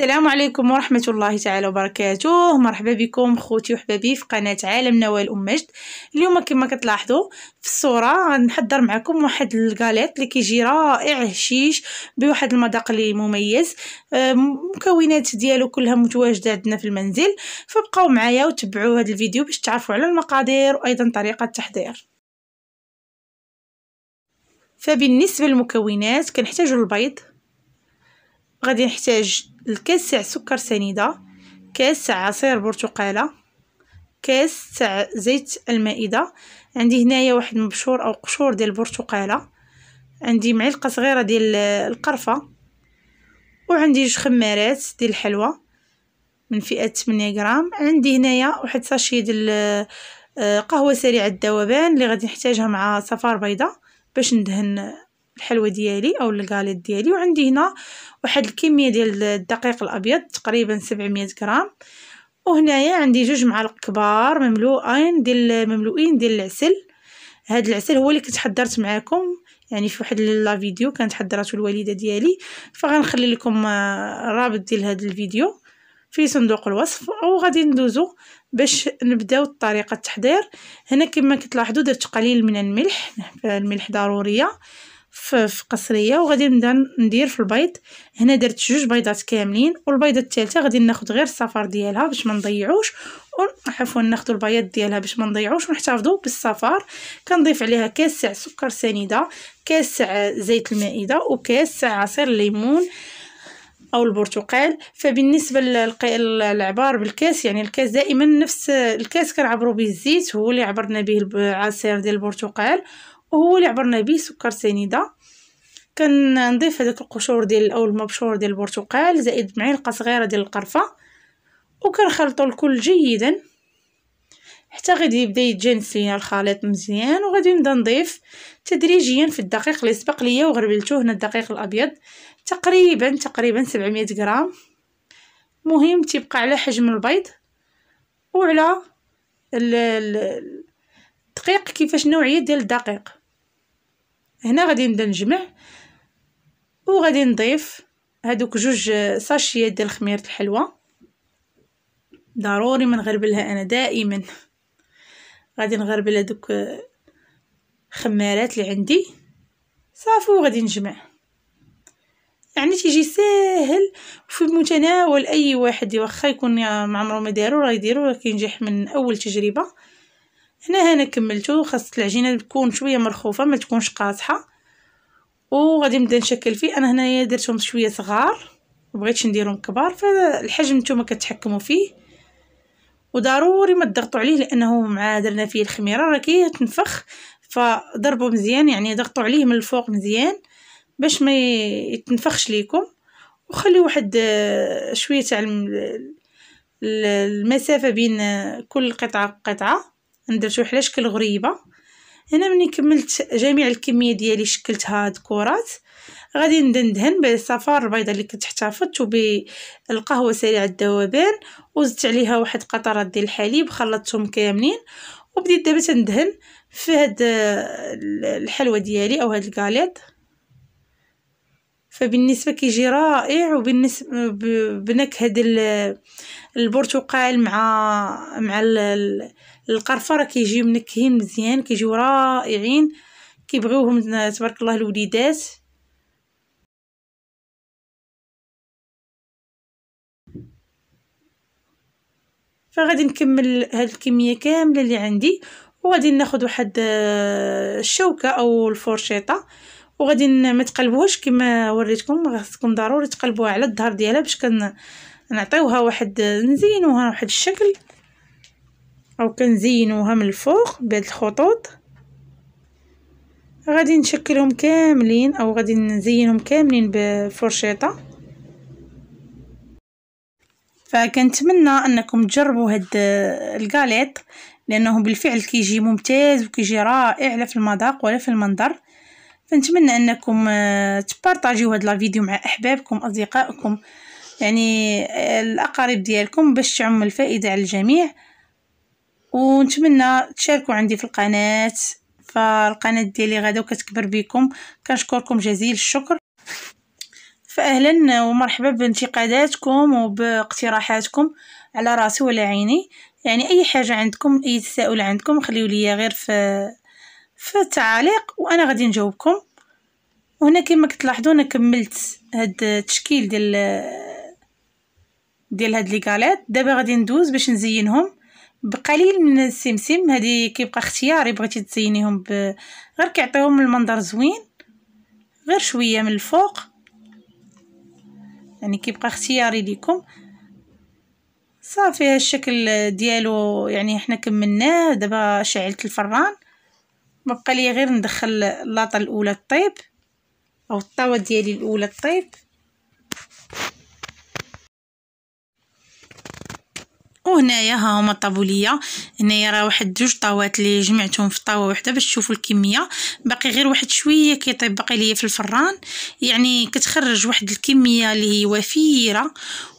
السلام عليكم ورحمة الله تعالى وبركاته مرحبا بكم خوتي وحبابي في قناة عالم نوال أم مجد اليوم كما كتلاحظوا في الصورة غنحضر معكم واحد الكاليط اللي كيجي رائع هشيش بواحد المذاق اللي مميز المكونات ديالو كلها متواجدة عندنا في المنزل فبقاو معايا وتبعوا هذا الفيديو باش تعرفوا على المقادير وأيضا طريقة التحضير فبالنسبة للمكونات كنحتاجوا البيض غادي نحتاج الكاس تاع سكر سنيده كاس تاع عصير برتقاله كاس تاع زيت المائده عندي هنايا واحد مبشور او قشور ديال البرتقاله عندي معلقه صغيره ديال القرفه وعندي جوج خمارات ديال الحلوى من فئه 8 غرام عندي هنايا واحد ساشي ديال آه، قهوه سريعه الذوبان اللي غادي نحتاجها مع صفار بيضه باش ندهن الحلوى ديالي او الكاليت ديالي وعندي هنا واحد الكميه ديال الدقيق الابيض تقريبا 700 غرام وهنايا عندي جوج معالق كبار مملوءين ديال مملوئين ديال العسل هاد العسل هو اللي كنت حضرت معاكم يعني في واحد لا فيديو كانت حضرته الوالده ديالي فغنخلي لكم الرابط آه، ديال هاد الفيديو في صندوق الوصف وغادي ندوزو باش نبداو طريقه التحضير هنا كما كتلاحظوا درت قليل من الملح الملح ضروريه في, في قصريه وغادي نبدا ندير في البيض هنا درت جوج بيضات كاملين والبيضه الثالثه غادي ناخذ غير الصفار ديالها باش ما نضيعوش عفوا ناخذ البياض ديالها باش ما نضيعوش ونحتفظوا بالصفار كنضيف عليها كاس تاع سكر سنيده كاس تاع زيت المائده وكاس تاع عصير الليمون او البرتقال فبالنسبه للعبار بالكاس يعني الكاس دائما نفس الكاس كنعبروا به الزيت هو اللي عبرنا به العصير ديال البرتقال وهو اللي عبرنا به سكر سنيده كنضيف هذاك القشور ديال او المبشور ديال البرتقال زائد معلقه صغيره ديال القرفه وكنخلطوا الكل جيدا حتى غادي يبدا يتجانس لينا الخليط مزيان وغادي نبدا نضيف تدريجيا في الدقيق اللي سبق ليا وغربلته هنا الدقيق الابيض تقريبا تقريبا 700 غرام مهم تيبقى على حجم البيض وعلى ال الدقيق كيفاش نوعيه ديال الدقيق هنا غادي نبدا نجمع وغادي نضيف هادوك جوج ساشيات ديال خميره الحلوى ضروري منغربلها انا دائما غادي نغربل هادوك خمارات اللي عندي صافي وغادي نجمع يعني تيجي ساهل وفي متناول اي واحد واخا يكون معمرو ما دارو راه يديرو كينجح من اول تجربه هنا هنا كملته خاص العجينه تكون شويه مرخوفه ما تكونش قاصحه وغادي نبدا نشكل فيه انا هنايا درتهم شويه صغار مبغيتش نديرهم كبار فالحجم نتوما كتحكموا فيه وضروري ما تضغطوا عليه لانه مع درنا فيه الخميره راه كيتنفخ فضربوا مزيان يعني ضغطوا عليه من الفوق مزيان باش ما يتنفخش ليكم وخلي واحد آه، شويه تاع المسافه بين كل قطعه قطعه ندير شي شكل غريبه هنا ملي كملت جميع الكميه ديالي شكلت هاد كرات غادي نبدا ندهن بالصفار البيضه اللي كنت احتفظت بالقهوه سريعه الذوبان وزدت عليها واحد قطرات ديال الحليب خلطتهم كاملين وبديت دابا تندهن في هاد آه، الحلوه ديالي او هاد الكاليط فبالنسبه كيجي رائع وبالنسبه بنكهه البرتقال مع مع القرفه راه كيجيو منكهين مزيان كيجيو رائعين كيبغيوهم تبارك الله الوليدات فغادي نكمل هاد الكميه كامله اللي عندي وغادي ناخذ واحد آه، الشوكه او الفورشيطه وغادي ما تقلبوهاش كما وريتكم خاصكم ضروري تقلبوها على الظهر ديالها باش كنعطيوها واحد آه، نزينوها واحد الشكل او كنزينوها من الفوق بهاد الخطوط غادي نشكلهم كاملين او غادي نزينهم كاملين بفرشيطه فكنتمنى انكم تجربوا هاد الكاليط لانه بالفعل كيجي ممتاز وكيجي رائع لا في المذاق ولا في المنظر فنتمنى انكم آه، تبارطاجيو هاد لا فيديو مع احبابكم اصدقائكم يعني آه، الاقارب ديالكم باش تعم الفائده على الجميع ونتمنى تشاركوا عندي في القناه فالقناه ديالي غدا وكتكبر بكم كنشكركم جزيل الشكر فاهلا ومرحبا بانتقاداتكم وباقتراحاتكم على راسي ولا عيني يعني اي حاجه عندكم اي تساؤل عندكم خليو ليا غير في في التعاليق وانا غادي نجاوبكم وهنا كما كتلاحظوا انا كملت هاد التشكيل ديال ديال هاد لي كاليط دابا غادي ندوز باش نزينهم بقليل من السمسم هذه كيبقى اختياري بغيتي تزينيهم ب غير كيعطيهم المنظر زوين غير شويه من الفوق يعني كيبقى اختياري ليكم صافي الشكل ديالو يعني حنا كملناه دابا شعلت الفران بقى لي غير ندخل اللاطه الاولى الطيب او الطاوه ديالي الاولى الطيب وهنايا ها هما الطابوليه هنايا راه واحد جوج طاوات اللي جمعتهم في طاوه واحده باش تشوفوا الكميه باقي غير واحد شويه كيطيب باقي ليا في الفران يعني كتخرج واحد الكميه اللي هي وفيره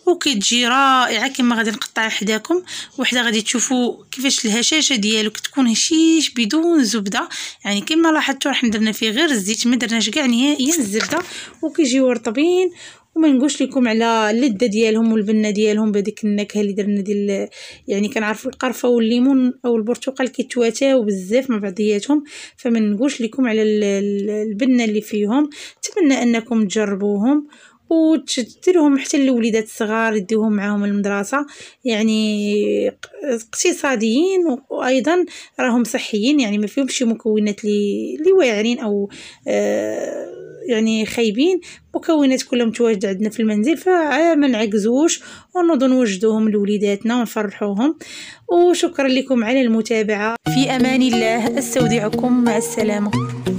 وكتجي رائعه كما غادي نقطع حداكم وحده غادي تشوفوا كيفاش الهشاشه ديالو كتكون هشيش بدون زبده يعني كما لاحظتوا راح درنا فيه غير الزيت ما درناش كاع نهائيا الزبده وكيجيو رطبين وما نقولش لكم على اللذه ديالهم والبنه ديالهم بهذيك النكهه اللي درنا ديال يعني كنعرفوا القرفه والليمون او البرتقال كيتواتاو بزاف مع بعضياتهم فما نقولش لكم على البنه اللي فيهم نتمنى انكم تجربوهم وتديروهم حتى للوليدات الصغار يديوهم معاهم المدرسة يعني اقتصاديين وايضا راهم صحيين يعني ما فيهمش مكونات لي لي واعرين او آه يعني خايبين مكونات كلهم تواجد عندنا في المنزل فما نعكزوش ونوض نوجدوهم لوليداتنا ونفرحوهم وشكرا لكم على المتابعه في امان الله استودعكم مع السلامه